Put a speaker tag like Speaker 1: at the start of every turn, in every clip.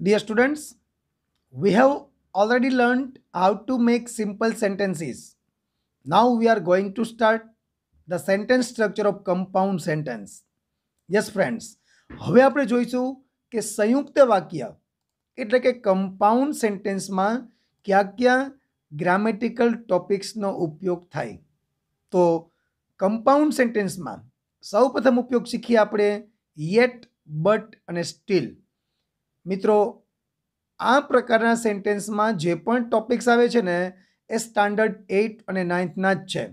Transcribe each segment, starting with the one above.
Speaker 1: Dear students, we have already learned how to make simple sentences. Now we are going to start the sentence structure of compound sentence. Yes friends, હવે આપણે જોઈશું કે સંયુક્ત વાક્ય એટલે કે compound સેન્ટેન્સમાં ક્યાં ક્યાં ગ્રામેટિકલ ટોપિક્સનો ઉપયોગ થાય તો કમ્પાઉન્ડ સેન્ટેન્સમાં સૌપ્રથમ ઉપયોગ શીખીએ આપણે યેટ બટ અને સ્ટીલ મિત્રો આ પ્રકારના સેન્ટેન્સમાં જે પણ ટોપિક્સ આવે છે ને એ સ્ટાન્ડર્ડ એઇટ અને નાઇન્થના જ છે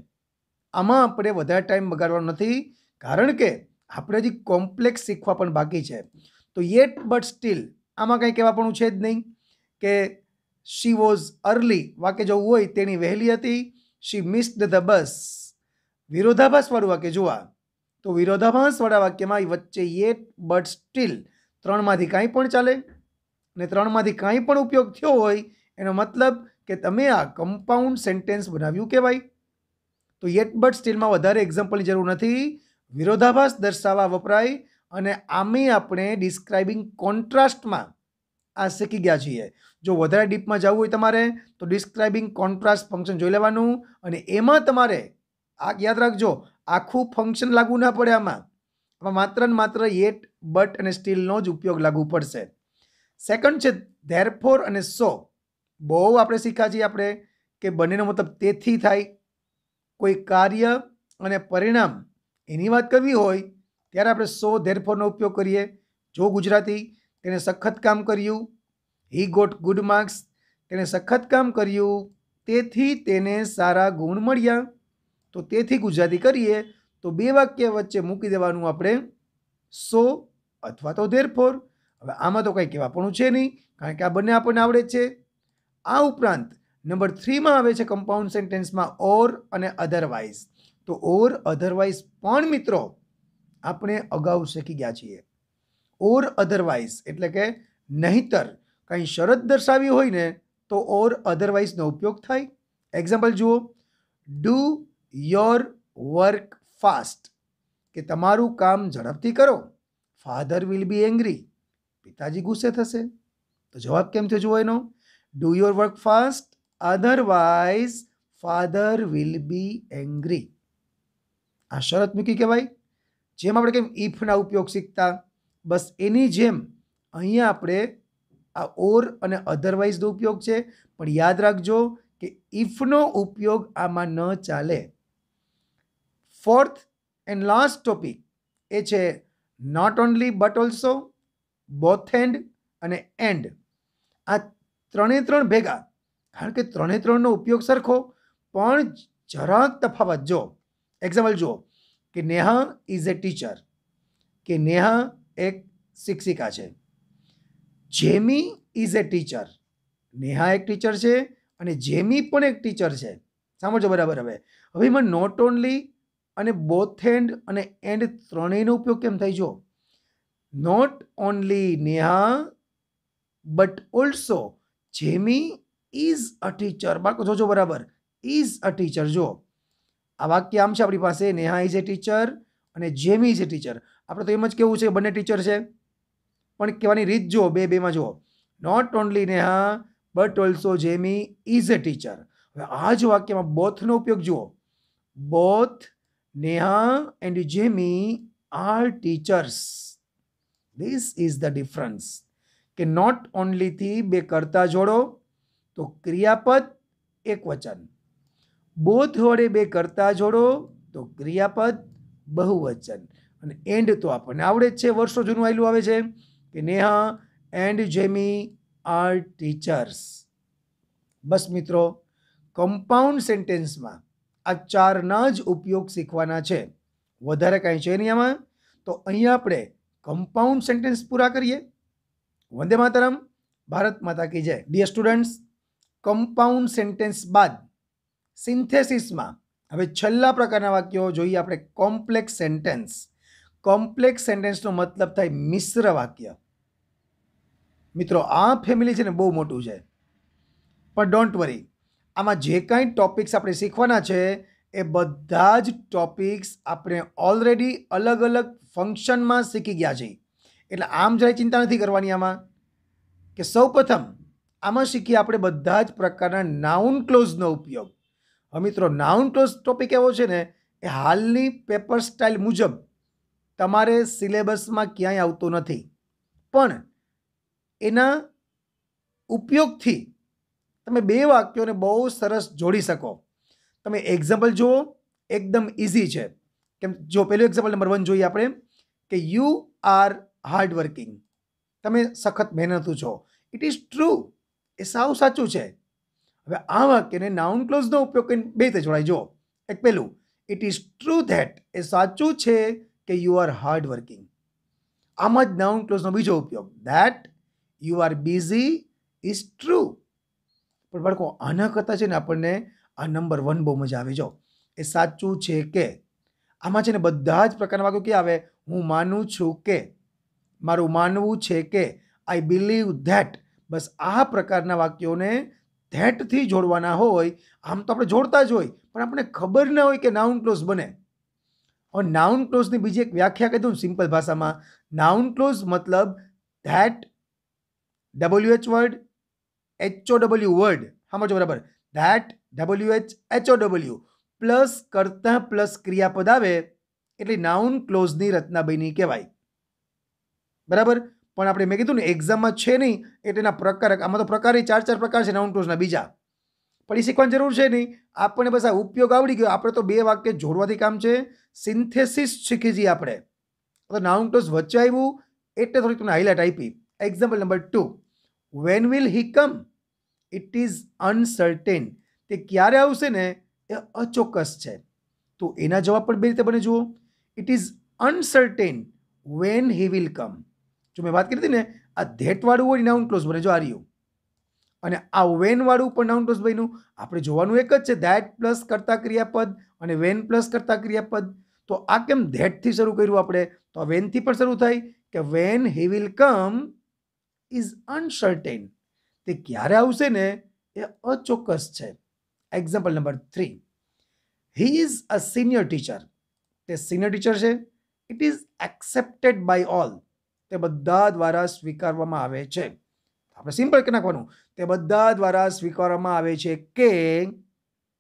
Speaker 1: આમાં આપણે વધારે ટાઈમ બગાડવાનો નથી કારણ કે આપણે હજી કોમ્પ્લેક્સ શીખવા પણ બાકી છે તો યેટ બટ સ્ટીલ આમાં કંઈ કહેવાપણું છે જ નહીં કે શી વોઝ અર્લી વાક્ય જવું હોય તેની વહેલી હતી શી મિસ્ડ ધ બસ વિરોધાભાસવાળું વાક્ય જોવા તો વિરોધાભાસવાળા વાક્યમાં વચ્ચે યેટ બટ સ્ટીલ ત્રણમાંથી કાંઈ પણ ચાલે ને ત્રણમાંથી કાંઈ પણ ઉપયોગ થયો હોય એનો મતલબ કે તમે આ કમ્પાઉન્ડ સેન્ટેન્સ બનાવ્યું કહેવાય તો યેટ બટ સ્ટીલમાં વધારે એક્ઝામ્પલની જરૂર નથી વિરોધાભાસ દર્શાવવા વપરાય અને આમે આપણે ડિસ્ક્રાઇબિંગ કોન્ટ્રાસ્ટમાં આ શીખી ગયા છીએ જો વધારે ડીપમાં જવું હોય તમારે તો ડિસ્ક્રાઇબિંગ કોન્ટ્રાસ્ટ ફંક્શન જોઈ લેવાનું અને એમાં તમારે આ યાદ રાખજો આખું ફંક્શન લાગુ ના પડે આમાં માત્ર ને માત્ર યેટ બટ અને સ્ટીલનો જ ઉપયોગ લાગુ પડશે સેકન્ડ છે ધેરફોર અને સો બહુ આપણે શીખ્યા છીએ આપણે કે બંનેનો મતલબ તેથી થાય કોઈ કાર્ય અને પરિણામ એની વાત કરવી હોય ત્યારે આપણે સો ધેરફોરનો ઉપયોગ કરીએ જો ગુજરાતી તેણે સખત કામ કર્યું હી ગોટ ગુડ માર્ક્સ તેણે સખત કામ કર્યું તેથી તેને સારા ગુણ મળ્યા તો તેથી ગુજરાતી કરીએ તો બે વાક્ય વચ્ચે મૂકી દેવાનું આપણે સો અથવા તો ધેરફોર હવે આમાં તો કંઈ કહેવાપણું છે નહીં કારણ કે આ બંને આપણને આવડે છે આ ઉપરાંત નંબર થ્રીમાં આવે છે કમ્પાઉન્ડ સેન્ટેન્સમાં ઓર અને અધરવાઇઝ તો ઓર અધરવાઇઝ પણ મિત્રો આપણે અગાઉ શીખી ગયા છીએ ઓર અધરવાઇઝ એટલે કે નહીતર કંઈ શરત દર્શાવી હોય ને તો ઓર અધરવાઇઝનો ઉપયોગ થાય એક્ઝામ્પલ જુઓ ડુ યોર વર્ક ફાસ્ટ કે તમારું કામ ઝડપથી કરો ફાધર વિલ બી એંગ્રી પિતાજી ગુસ્સે થશે તો જવાબ કેમ થયો જુઓ એનો do your work fast otherwise father will be angry આ શરત મૂકી કહેવાય જેમ આપણે કેમ ઇફના ઉપયોગ શીખતા બસ એની જેમ અહીંયા આપણે આ ઓર અને અધરવાઇઝનો ઉપયોગ છે પણ યાદ રાખજો કે ઇફનો ઉપયોગ આમાં ન ચાલે ફોર્થ એન્ડ લાસ્ટ ટોપિક એ છે not only but also both and અને એન્ડ આ ત્રણે ત્રણ ભેગા કારણ કે ત્રણે ત્રણનો ઉપયોગ સરખો પણ જરાક તફાવત જો એક્ઝામ્પલ જુઓ કે નેહા ઇઝ એ ટીચર કે નેહા એક શિક્ષિકા છે Jamie is a teacher Neha એક ટીચર છે અને જેમી પણ એક ટીચર છે સાંભળજો બરાબર હવે હવે એમાં નોટ ઓનલી અને બોથ એન્ડ અને એન્ડ ત્રણેયનો ઉપયોગ કેમ થાય જો not only Neha but also Jamie is a teacher બાળકો જોજો બરાબર ઇઝ અ ટીચર જો આ વાક્ય આમ છે આપણી પાસે નેહા ઇઝ એ ટીચર અને જેમી ઇઝ એ ટીચર આપણે તો એમ જ કેવું છે બંને ટીચર છે પણ કહેવાની રીત જુઓ બે બેમાં જુઓ not only Neha but also Jamie is a teacher હવે આ જ વાક્યમાં બોથનો ઉપયોગ જુઓ both Neha and Jamie are teachers this is the difference કે નોટ ઓનલીથી બે કર્તા જોડો તો ક્રિયાપદ એક વચન બોથ વડે બે કર્તા જોડો તો ક્રિયાપદ બહુવચન અને એન્ડ તો આપણને આવડે જ છે વર્ષો જૂનું આવેલું આવે છે કે Neha and Jamie are teachers બસ મિત્રો કમ્પાઉન્ડ સેન્ટેન્સમાં આ ચારના જ ઉપયોગ શીખવાના છે વધારે કાંઈ છે નહીં આમાં તો અહીં આપણે કમ્પાઉન્ડ સેન્ટેન્સ પૂરા કરીએ વંદે માતરમ ભારત માતા કી જય ડિયર સ્ટુડન્ટ્સ કમ્પાઉન્ડ સેન્ટેન્સ બાદ સિન્થેસિસમાં હવે છેલ્લા પ્રકારના વાક્યો જોઈએ આપણે કોમ્પ્લેક્સ સેન્ટેન્સ કોમ્પ્લેક્સ સેન્ટેન્સનો મતલબ થાય મિશ્ર વાક્ય મિત્રો આ ફેમિલી છે ને બહુ મોટું છે પણ ડોન્ટ વરી આમાં જે કાંઈ ટોપિક્સ આપણે શીખવાના છે એ બધા જ ટોપિક્સ આપણે ઓલરેડી અલગ અલગ ફંક્શનમાં શીખી ગયા છે એટલે આમ જરાય ચિંતા નથી કરવાની આમાં કે સૌપ્રથમ આમાં શીખીએ આપણે બધા જ પ્રકારના નાઉન ક્લોઝનો ઉપયોગ હવે મિત્રો નાઉન ક્લોઝ ટોપિક એવો છે ને એ હાલની પેપર સ્ટાઇલ મુજબ તમારે સિલેબસમાં ક્યાંય આવતો નથી પણ એના ઉપયોગથી તમે બે વાક્યોને બહુ સરસ જોડી શકો તમે એક્ઝામ્પલ જુઓ એકદમ ઇઝી છે કેમ જો પહેલું એક્ઝામ્પલ નંબર વન જોઈએ આપણે કે યુ આર હાર્ડ વર્કિંગ તમે સખત મહેનતું છો ઇટ ઇઝ ટ્રુ એ સાવ સાચું છે હવે આ વાક્યને નાઉન ક્લોઝનો ઉપયોગ કરીને બે રીતે જોડાય જુઓ એક પહેલું ઇટ ઇઝ ટ્રુ ધેટ એ સાચું છે કે યુ આર હાર્ડ વર્કિંગ આમાં જ નાઉન ક્લોઝનો બીજો ઉપયોગ that you are busy is true પણ બાળકો આના કરતાં છે ને આપણને આ નંબર વન બહુ મજા આવી જો એ સાચું છે કે આમાં છે ને બધા જ પ્રકારના વાક્યો ક્યાં આવે હું માનું છું કે મારું માનવું છે કે આઈ બિલીવ ધેટ બસ આ પ્રકારના વાક્યોને ધેટથી જોડવાના હોય આમ તો આપણે જોડતા જ હોય પણ આપણને ખબર ના હોય કે નાઉન ક્લોઝ બને હવે નાઉન ક્લોઝની બીજી એક વ્યાખ્યા કહી દઉં સિમ્પલ ભાષામાં નાઉન ક્લોઝ મતલબ that W H word W word સમજો બરાબર that W H W plus કરતા પ્લસ ક્રિયાપદ આવે એટલે નાઉન ક્લોઝની બની કહેવાય બરાબર પણ આપણે મેં કીધું ને એક્ઝામમાં છે નહીં એટલે એના પ્રકાર આમાં તો પ્રકાર ચાર ચાર પ્રકાર છે નાઉન ક્લોઝના બીજા પણ એ શીખવાની જરૂર છે નહીં આપણને બસ આ ઉપયોગ આવડી ગયો આપણે તો બે વાક્ય જોડવાથી કામ છે સિન્થેસિસ શીખી જઈએ આપણે તો નાઉન ક્લોઝ વચ્ચે આવ્યું એટલે થોડીક તમને હાઇલાઇટ આપી example number two when will he come it is uncertain તે ક્યારે આવશે ને એ અચોક્કસ છે તો એના જવાબ પણ બે રીતે બને જુઓ it is uncertain when he will come જો મેં વાત કરી હતી ને આ ધેટવાળું હોય નાઉન ક્લોઝ બને જો આર યુ અને આ વેનવાળું પણ નાઉન ક્લોઝ બન્યું આપણે જોવાનું એક જ છે ધેટ પ્લસ કરતા ક્રિયાપદ અને વેન પ્લસ કરતા ક્રિયાપદ તો આ કેમ ધેટથી શરૂ કર્યું આપણે તો વેનથી પણ શરૂ થાય કે when he will come is uncertain તે ક્યારે આવશે ને એ અચોક્કસ છે example number three he is a senior teacher તે સિનિયર ટીચર છે it is accepted by all તે બધા દ્વારા સ્વીકારવામાં આવે છે આપણે સિમ્પલ કે નાખવાનું તે બધા દ્વારા સ્વીકારવામાં આવે છે કે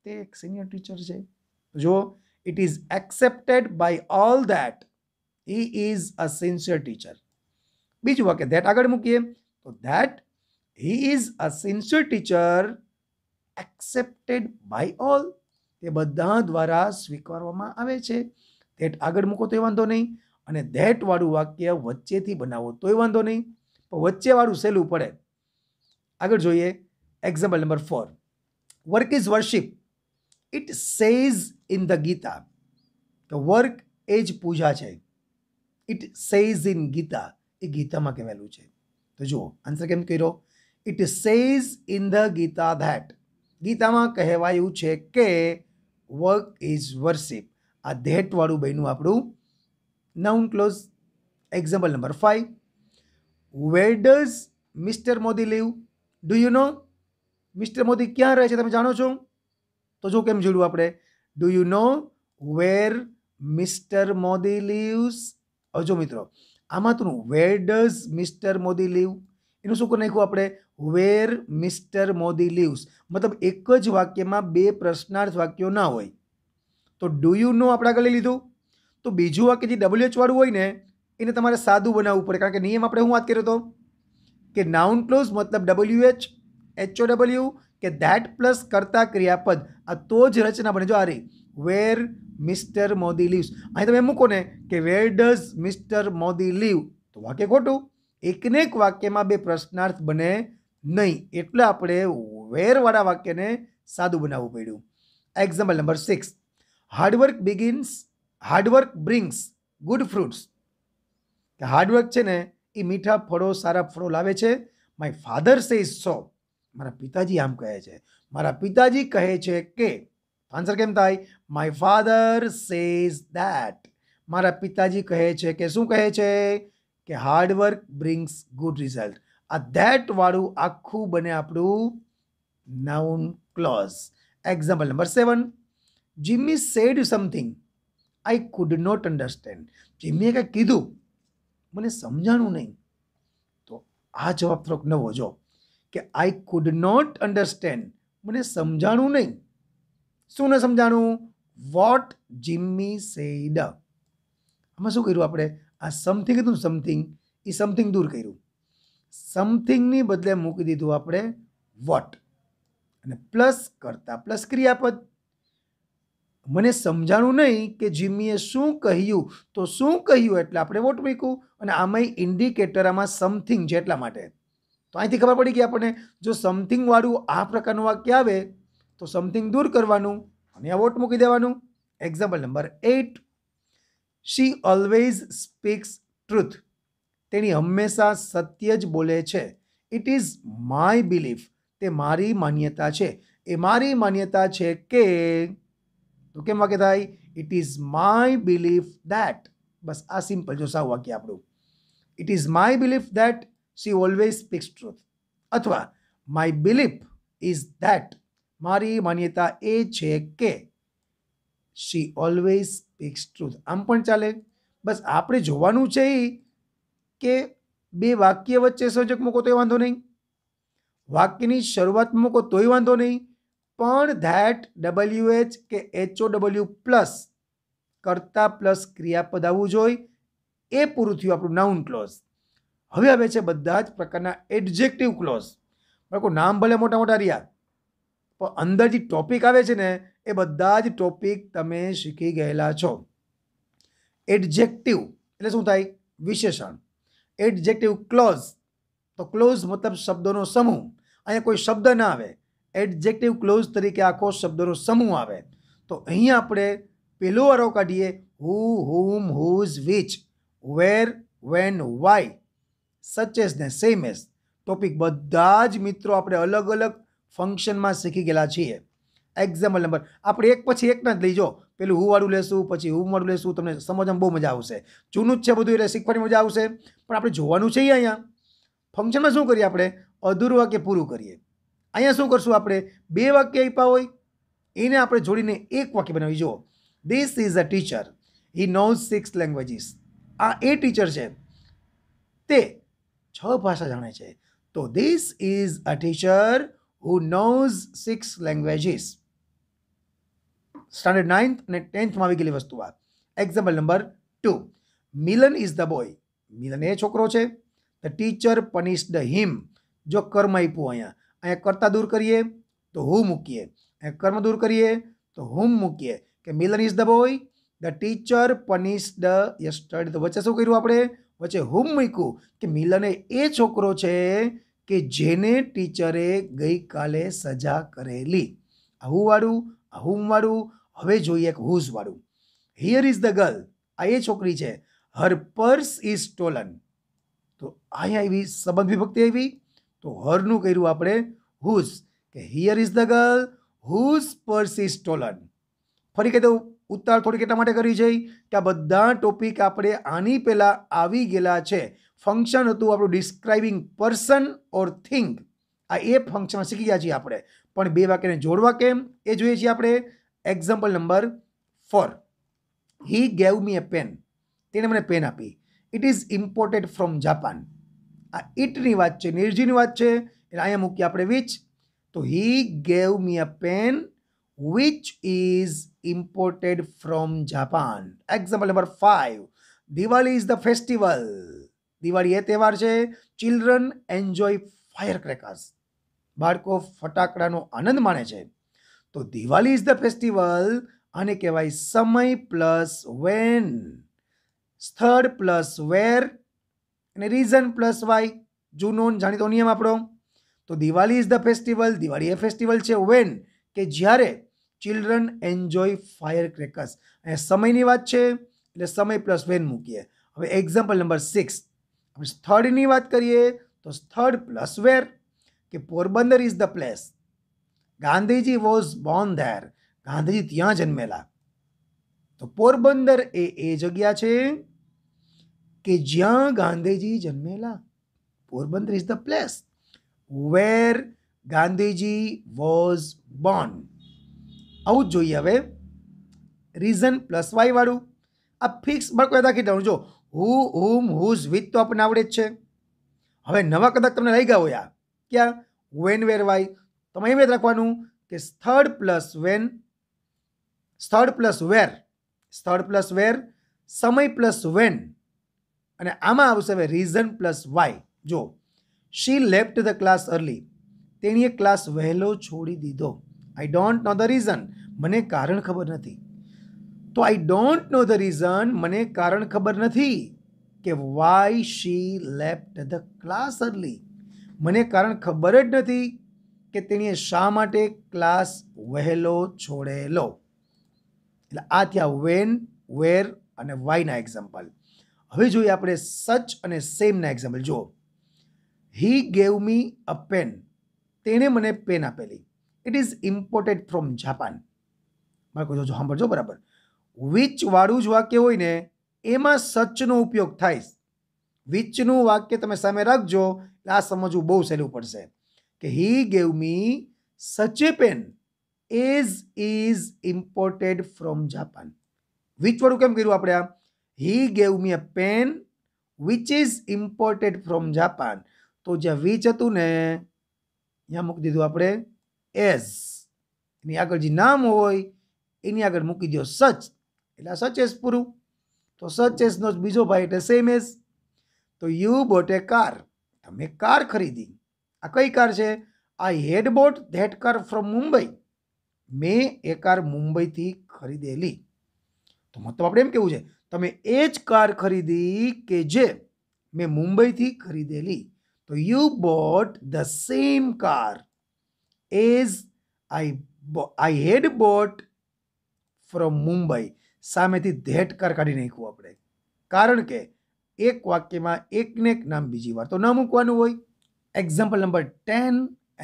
Speaker 1: તે એક સિનિયર ટીચર છે જુઓ it is accepted by all that he is a sincere teacher બીજું વાક્ય ધેટ આગળ મૂકીએ તો that he is a sincere teacher accepted by all તે બધા દ્વારા સ્વીકારવામાં આવે છે ધેટ આગળ મૂકો તોય વાંધો નહીં અને ધેટવાળું વાક્ય વચ્ચેથી બનાવો તોય વાંધો નહીં પણ વચ્ચેવાળું સહેલું પડે આગળ જોઈએ example number four work is worship it says in the Gita તો વર્ક એ જ પૂજા છે ઇટ સેઝ ઇન ગીતા એ ગીતામાં કહેલું છે તો જુઓ આન્સર કેમ કર્યો it says in the Gita that ગીતામાં કહેવાયું છે કે વર્ક ઇઝ વર્શિપ આ ધેટવાળું બન્યું આપણું noun clause example number five where does mister Modi live do you know mister Modi ક્યાં રહે છે તમે જાણો છો તો જો કેમ જોડ્યું આપણે do you know where mister Modi lives હજો મિત્રો આમાં તું where does mister Modi live એનું શું કહું નાખ્યું આપણે વેર મિસ્ટર મોદી લીવ્સ મતલબ એક જ વાક્યમાં બે પ્રશ્નાર્થ વાક્યો ના હોય તો ડુ યુ નો આપણે આગળ લઈ લીધું તો બીજું વાક્ય જે ડબલ્યુએચવાળું હોય ને એને તમારે સાદું બનાવવું પડે કારણ કે નિયમ આપણે હું વાત કર્યો હતો કે નાઉન ક્લોઝ મતલબ ડબલ્યુએચ ઓ ડબલ્યુ કે ધેટ પ્લસ કરતા ક્રિયાપદ આ તો જ રચના બને જો આ રે વેર મિસ્ટર મોદી લીવ્સ અહીં તમે મૂકો ને કે where does mister Modi live તો વાક્ય ખોટું એકને એક વાક્યમાં બે પ્રશ્નાર્થ બને નહીં એટલે આપણે વેરવાળા વાક્યને સાદું બનાવવું પડ્યું example number six hard work begins hard work brings good fruits કે હાર્ડવર્ક છે ને એ મીઠા ફળો સારા ફળો લાવે છે માય ફાધર સેઝ સો મારા પિતાજી આમ કહે છે મારા પિતાજી કહે છે કે આન્સર કેમ થાય માય ફાધર સેઝ દેટ મારા પિતાજી કહે છે કે શું કહે છે કે હાર્ડવર્ક બ્રિંગ્સ ગુડ રિઝલ્ટ આ ધેટ વાળું આખું બને આપણું noun clause example number seven Jimmy said something I could not understand જિમ્મીએ કંઈ કીધું મને સમજાણું નહીં તો આ જવાબ થોડોક નવો જો કે આઈ કુડ નોટ અન્ડરસ્ટેન્ડ મને સમજાણું નહીં શું ન સમજાણું વોટ જિમ્મી સેડ આમાં શું કર્યું આપણે આ સમથિંગ હતું સમથિંગ એ સમથિંગ દૂર કર્યું સમથિંગની બદલે મૂકી દીધું આપણે વોટ અને પ્લસ કરતા પ્લસ ક્રિયાપદ મને સમજાણું નહીં કે જિમ્મીએ શું કહ્યું તો શું કહ્યું એટલે આપણે વોટ મૂક્યું અને આમાંય ઇન્ડિકેટર આમાં સમથિંગ છે એટલા માટે તો અહીંથી ખબર પડી ગઈ આપણને જો સમથિંગવાળું આ પ્રકારનું વાક્ય આવે તો સમથિંગ દૂર કરવાનું અને આ વોટ મૂકી દેવાનું example number eight she always speaks truth તેણી હંમેશા સત્ય જ બોલે છે ઇટ ઇઝ માય બિલીફ તે મારી માન્યતા છે એ મારી માન્યતા છે કે તો કેમ વાક્ય થાય it is my belief that બસ આ સિમ્પલ જો સાવ વાક્ય આપણું it is my belief that she always speaks truth અથવા માય બિલીફ ઇઝ દેટ મારી માન્યતા એ છે કે શી ઓલવેઝ સ્પીક્સ ટ્રુથ આમ પણ ચાલે બસ આપણે જોવાનું છે એ કે બે વાક્ય વચ્ચે સંજોગ મૂકો તોય વાંધો નહીં વાક્યની શરૂઆત મૂકો તોય વાંધો નહીં પણ ધેટ ડબલ્યુ એચ કે એચઓ ડબલ્યુ પ્લસ કરતા પ્લસ ક્રિયાપદ આવવું જોઈએ એ પૂરું થયું આપણું નાઉન ક્લોઝ હવે આવે છે બધા જ પ્રકારના એડજેક્ટિવ ક્લોઝ બાળકો નામ ભલે મોટા મોટા રહ્યા પણ અંદર જે ટોપિક આવે છે ને એ બધા જ ટોપિક તમે શીખી ગયેલા છો એડજેક્ટિવ એટલે શું થાય વિશેષણ એડજેક્ટિવ ક્લોઝ તો ક્લોઝ મતલબ શબ્દોનો સમૂહ અહીંયા કોઈ શબ્દ ના આવે એડજેક્ટિવ ક્લોઝ તરીકે આખો શબ્દોનો સમૂહ આવે તો અહીં આપણે પેલો વારો કાઢીએ who whom whose which where when why such as ને સેમ એઝ ટોપિક બધા જ મિત્રો આપણે અલગ અલગ ફંક્શનમાં શીખી ગયેલા છીએ એક્ઝામ્પલ નંબર આપણે એક પછી એકના જ લઈ જો પેલું હુવાળું લેશું પછી હુમવાળું લેશું તમને સમજવામાં બહુ મજા આવશે જૂનું જ છે બધું એટલે શીખવાની મજા આવશે પણ આપણે જોવાનું છે અહીંયા ફંક્શનમાં શું કરીએ આપણે અધૂરું વાક્ય પૂરું કરીએ અહીંયા શું કરશું આપણે બે વાક્ય આપ્યા હોય એને આપણે જોડીને એક વાક્ય બનાવી જુઓ this is a teacher he knows six languages આ એ ટીચર છે તે છ ભાષા જાણે છે તો this is a teacher who knows six languages standard ninth અને ટેન્થમાં આવી ગયેલી વસ્તુ આ example number two Milan is the boy Milan એ છોકરો છે the teacher punish the him જો કર્મ આપ્યું અહીંયા અહીંયા કરતા દૂર કરીએ તો હું મૂકીએ અહીંયા કર્મ દૂર કરીએ તો હું મૂકીએ કે Milan is the boy the teacher punish the yesterday તો વચ્ચે શું કર્યું આપણે વચ્ચે હું મૂક્યું કે મિલન એ છોકરો છે કે જેને ટીચરે ગઈકાલે સજા કરેલી આવુંવાળું અહુમવાળું હવે જોઈએ એક હુઝવાળું હિયર ઇઝ ધ ગર્લ આ એ છોકરી છે હર પર્સ ઇઝ સ્ટોલન તો અહીંયા આવી સંબંધ વિભક્તિ આવી તો હરનું કર્યું આપણે હુઝ કે here is the girl whose purse is stolen ફરી કહી દઉં ઉતાર થોડી કેટલા માટે કરી છે કે આ બધા ટોપિક આપણે આની પહેલાં આવી ગયેલા છે ફંક્શન હતું આપણું ડિસ્ક્રાઇબિંગ પર્સન ઓર થિંગ આ એ ફંક્શન શીખી ગયા છીએ આપણે પણ બે વાક્યને જોડવા કેમ એ જોઈએ છીએ આપણે example number four he gave me a pen તેણે મને પેન આપી it is imported from Japan આ ઇટની વાત છે નિર્જીની વાત છે એટલે અહીંયા મૂકીએ આપણે વિચ તો he gave me a pen which is imported from Japan example number five Diwali is the festival Diwali એ તહેવાર છે ચિલ્ડ્રન એન્જોય ફાયર ક્રેકર્સ બાળકો ફટાકડાનો આનંદ માણે છે તો દિવાળી ઇઝ ધ ફેસ્ટિવલ આને કહેવાય સમય પ્લસ વેન સ્થળ પ્લસ વેર અને રીઝન પ્લસ વાય જૂનો જાણીતો નિયમ આપણો તો Diwali is the festival Diwali એ ફેસ્ટિવલ છે વેન કે જ્યારે ચિલ્ડ્રન એન્જોય ફાયર ક્રેકર્સ અહીંયા સમયની વાત છે એટલે સમય પ્લસ વેન મૂકીએ હવે એક્ઝામ્પલ નંબર સિક્સ હવે સ્થળની વાત કરીએ તો સ્થળ પ્લસ વેર કે Porbandar is the place Gandhiji was born there Gandhiji ત્યાં જન્મેલા તો પોરબંદર એ એ જગ્યા છે કે જ્યાં ગાંધીજી જન્મેલા Porbandar is the place where Gandhiji was born આવું જ જોઈએ હવે રીઝન પ્લસ વાય વાળું આ ફિક્સ બાળકો યાદ રાખી દેવાનું જો હું હુમ હુઝ વિથ તો આપણને આવડે જ છે હવે નવા કદાચ તમને લઈ ગયા હોય ક્યાં વેન વેર વાય તમે એમ યાદ રાખવાનું કે સ્થળ પ્લસ વેન સ્થળ પ્લસ વેર સ્થળ પ્લસ વેર સમય પ્લસ વેન અને આમાં આવશે હવે રીઝન પ્લસ વાય જો she left the class early તેણીએ ક્લાસ વહેલો છોડી દીધો I don't know the reason મને કારણ ખબર નથી તો I don't know the reason મને કારણ ખબર નથી કે why she left the class early મને કારણ ખબર જ નથી કે તેણીએ શા માટે ક્લાસ વહેલો છોડેલો એટલે આ થયા વેન વેર અને વાયના એક્ઝામ્પલ હવે જોઈએ આપણે સચ અને સેમના એક્ઝામ્પલ જુઓ હી ગેવ મી અ પેન તેણે મને પેન આપેલી it is imported from Japan બાળકો જો સાંભળજો બરાબર વિચવાળું જ વાક્ય હોય ને એમાં સચનો ઉપયોગ થાય વિચનું વાક્ય તમે સામે રાખજો આ સમજવું બહુ સહેલું પડશે કે હી gave me such a pen as is imported from Japan વિચવાળું કેમ કર્યું આપણે આ he gave me a pen which is imported from Japan તો જ્યાં વિચ હતું ને ત્યાં મૂકી દીધું આપણે એઝ એની આગળ જે નામ હોય એની આગળ મૂકી દો સચ એટલે આ સચ પૂરું તો સચેસનો જ બીજો ભાઈ એટલે સેમ એઝ તો યુ બોટ એ કાર તમે કાર ખરીદી આ કઈ કાર છે આ had bought that car from Mumbai મેં એ કાર મુંબઈથી ખરીદેલી તો મતલબ આપણે એમ કેવું છે તમે એ જ કાર ખરીદી કે જે મેં મુંબઈથી ખરીદેલી તો you bought the same car as I I had bought from Mumbai સામેથી ધેટકાર કાઢી નાખવું આપણે કારણ કે એક વાક્યમાં એકને એક નામ બીજી વાર તો ન મૂકવાનું હોય example number ten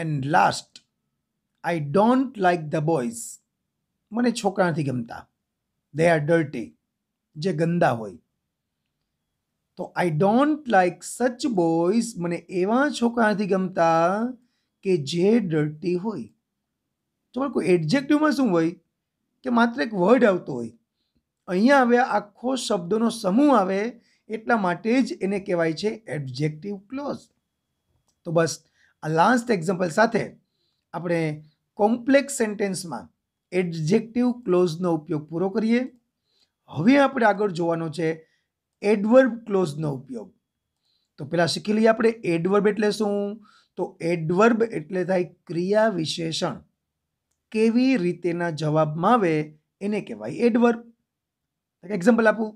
Speaker 1: and last I don't like the boys મને છોકરા નથી ગમતા દે આર ડર્ટી જે ગંદા હોય તો I don't like such boys મને એવા છોકરા નથી ગમતા કે જે ડર્ટી હોય તો કોઈ એડજેક્ટિવમાં શું હોય કે માત્ર એક વર્ડ આવતો હોય અહીંયા આવે આખો શબ્દોનો સમૂહ આવે એટલા માટે જ એને કહેવાય છે એબ્જેક્ટિવ ક્લોઝ તો બસ આ લાસ્ટ એક્ઝામ્પલ સાથે આપણે કોમ્પ્લેક્સ સેન્ટેન્સમાં એડજેક્ટિવ ક્લોઝનો ઉપયોગ પૂરો કરીએ હવે આપણે આગળ જોવાનો છે એડવર્બ ક્લોઝનો ઉપયોગ તો પહેલાં શીખી લઈએ આપણે એડવર્બ એટલે શું તો એડવર્બ એટલે થાય ક્રિયા વિશેષણ કેવી રીતેના જવાબમાં આવે એને કહેવાય એડવર્બ એક્ઝામ્પલ આપું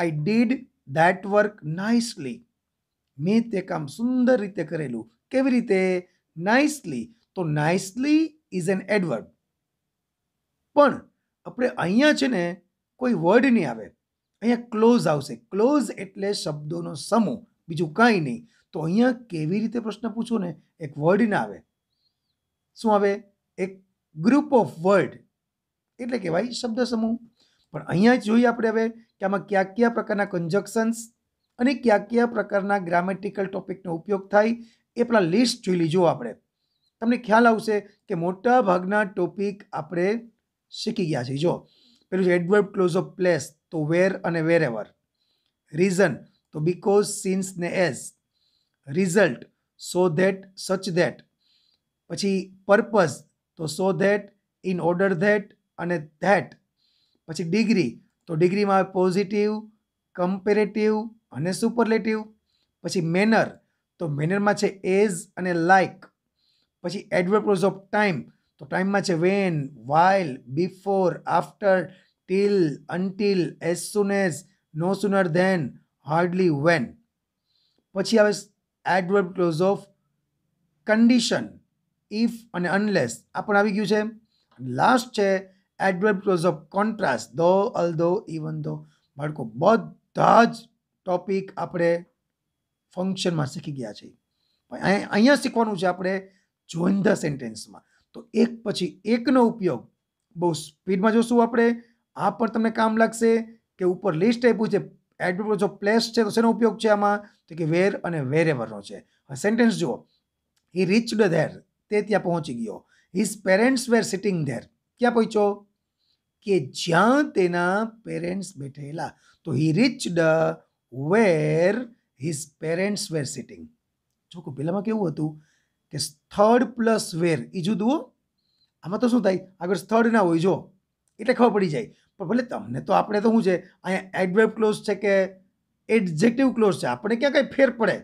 Speaker 1: I did that work nicely મેં તે કામ સુંદર રીતે કરેલું કેવી રીતે નાઇસલી તો નાઇસલી ઇઝ એન એડવર્ડ પણ આપણે અહીંયા છે ને કોઈ વર્ડ નહીં આવે અહીંયા ક્લોઝ આવશે ક્લોઝ એટલે શબ્દોનો સમૂહ બીજું કાંઈ નહીં તો અહીંયા કેવી રીતે પ્રશ્ન પૂછો ને એક વર્ડ ના આવે શું આવે એક ગ્રુપ ઓફ વર્ડ એટલે કહેવાય શબ્દ સમૂહ પણ અહીંયા જોઈએ આપણે હવે કે આમાં કયા કયા પ્રકારના કન્જક્શન્સ અને કયા કયા પ્રકારના ગ્રામેટિકલ ટોપિકનો ઉપયોગ થાય એ પેલા લિસ્ટ જોઈ લીજો આપણે તમને ખ્યાલ આવશે કે મોટા ભાગના ટોપિક આપણે શીખી ગયા છીએ જો પેલું છે એડવર્ડ ક્લોઝ ઓફ પ્લેસ તો વેર અને વેર એવર રીઝન તો બીકોઝ સીન્સ ને as result so that such that પછી પર્પઝ તો so that in order that અને ધેટ પછી ડિગ્રી તો ડિગ્રીમાં આવે પોઝિટિવ કમ્પેરેટિવ અને સુપરલેટિવ પછી મેનર તો મેનરમાં છે એઝ અને લાઇક પછી એડવર્પ્રોઝ ઓફ ટાઈમ તો ટાઈમમાં છે when while before after till until as soon as no sooner than hardly when પછી આવે એડવર્પ્રોઝ ઓફ કન્ડિશન ઇફ અને અનલેસ આ પણ આવી ગયું છે લાસ્ટ છે એડવેબ ઓફ કોન્ટ્રાસ્ટ ધો અલ ધો ઇવન ધો બાળકો બધા જ ટોપિક આપણે ફંક્શનમાં શીખી ગયા છીએ અહીંયા શીખવાનું છે આપણે જોઈન ધ સેન્ટેન્સમાં તો એક પછી એકનો ઉપયોગ બહુ સ્પીડમાં જોશું આપણે આ પણ તમને કામ લાગશે કે ઉપર લિસ્ટ આપ્યું છે એડવેબ ઓફ પ્લેસ છે તો શેનો ઉપયોગ છે આમાં તો કે વેર અને વેર એવરનો છે સેન્ટેન્સ જુઓ હી રીચ ધેર તે ત્યાં પહોંચી ગયો his parents were sitting there ક્યાં પહોંચ્યો કે જ્યાં તેના પેરેન્ટ્સ બેઠેલા તો હી ડ where his parents were sitting જોકો પહેલાંમાં કેવું હતું કે સ્થળ પ્લસ વેર એ જુદું આમાં તો શું થાય આગળ સ્થળ ના હોય જો એટલે ખબર પડી જાય પણ ભલે તમને તો આપણે તો શું છે અહીંયા એડવેબ ક્લોઝ છે કે એડજેક્ટિવ ક્લોઝ છે આપણે ક્યાં કંઈ ફેર પડે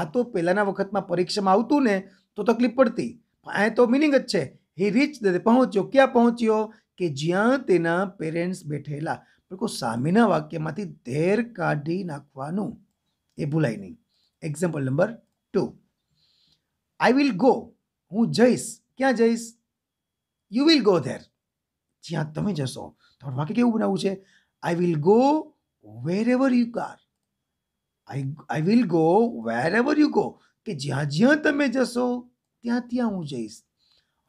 Speaker 1: આ તો પહેલાંના વખતમાં પરીક્ષામાં આવતું ને તો તકલીફ પડતી અહીંયા તો મિનિંગ જ છે હી રીચ દે પહોંચ્યો ક્યાં પહોંચ્યો કે જ્યાં તેના પેરેન્ટ્સ બેઠેલા બિલકુલ સામેના વાક્યમાંથી ધેર કાઢી નાખવાનું એ ભૂલાય નહીં example number two I will go હું જઈશ ક્યાં જઈશ યુ વિલ ગો ધેર જ્યાં તમે જશો તમારું વાક્ય કેવું બનાવવું છે I will go wherever you car I I will go wherever you go કે જ્યાં જ્યાં તમે જશો ત્યાં ત્યાં હું જઈશ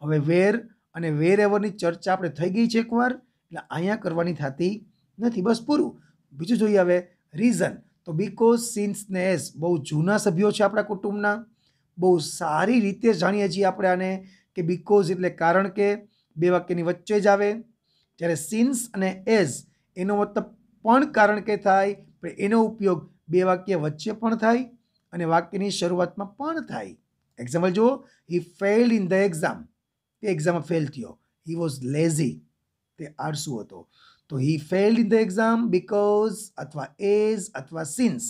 Speaker 1: હવે વેર અને વેર એવરની ચર્ચા આપણે થઈ ગઈ છે એકવાર એટલે અહીંયા કરવાની થતી નથી બસ પૂરું બીજું જોઈએ હવે રીઝન તો બીકોઝ સિન્સ ને એસ બહુ જૂના સભ્યો છે આપણા કુટુંબના બહુ સારી રીતે જાણીએ છીએ આપણે આને કે બીકોઝ એટલે કારણ કે બે વાક્યની વચ્ચે જ આવે જ્યારે સિન્સ અને એઝ એનો મતલબ પણ કારણ કે થાય પણ એનો ઉપયોગ બે વાક્ય વચ્ચે પણ થાય અને વાક્યની શરૂઆતમાં પણ થાય એક્ઝામ્પલ જુઓ he failed in the exam તે એક્ઝામમાં ફેલ થયો હી વોઝ લેઝી તે આળસુ હતો તો he failed in the exam because અથવા એઝ અથવા સિન્સ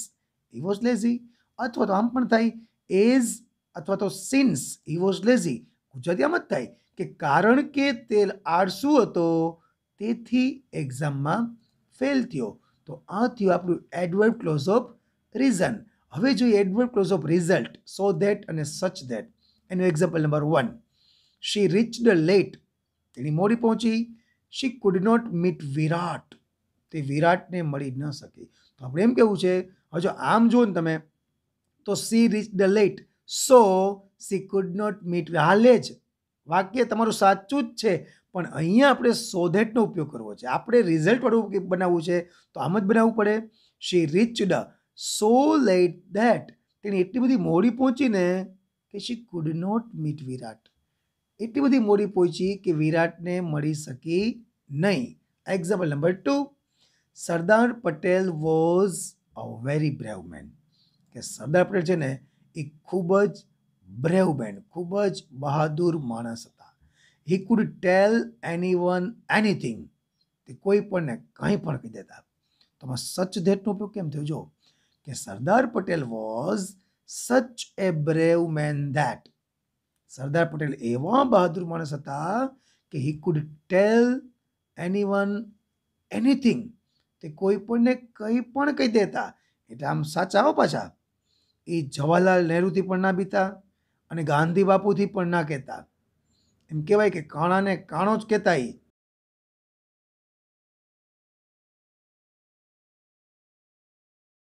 Speaker 1: હી વોઝ લેઝી અથવા તો આમ પણ થાય એઝ અથવા તો since he was lazy Gujarati આમ જ થાય કે કારણ કે તે આળસુ હતો તેથી એક્ઝામમાં ફેલ થયો તો આ થયું આપણું એડવર્ડ ક્લોઝ ઓફ રીઝન હવે જોઈએ adverb clause of result so that અને સચ ધેટ એનું example number one she reached late તેણી મોડી પહોંચી she could not meet Virat તે વિરાટને મળી ન શકી તો આપણે એમ કેવું છે હજુ આમ જુઓ ને તમે તો she reached late so she could not meet હાલે જ વાક્ય તમારું સાચું જ છે પણ અહીંયા આપણે સોધેટનો ઉપયોગ કરવો છે આપણે રિઝલ્ટવાળું બનાવવું છે તો આમ જ બનાવવું પડે શી રીચ ડ સો લેટ ધેટ તેણી એટલી બધી મોડી પહોંચીને કે she could not meet Virat એટલી બધી મોડી પહોંચી કે વિરાટને મળી શકી નહીં example number two Sardar Patel was a very brave man કે સરદાર પટેલ છે ને એ ખૂબ જ બ્રેવ મેન ખૂબ જ બહાદુર માણસ હતા he could tell anyone anything તે કોઈ પણને કંઈ પણ કહી દેતા તમે સચ ધેટનો ઉપયોગ કેમ થયો જો કે Sardar Patel was such a brave man that Sardar Patel એવા બહાદુર માણસ હતા કે he could tell anyone anything તે કોઈ પણને કંઈ પણ કહી દેતા એટલે આમ સાચા આવો પાછા એ જવાહરલાલ નહેરુથી પણ ના બીતા અને ગાંધી બાપુથી પણ ના કહેતા એમ કહેવાય કે કાણાને કાણો જ કહેતા એ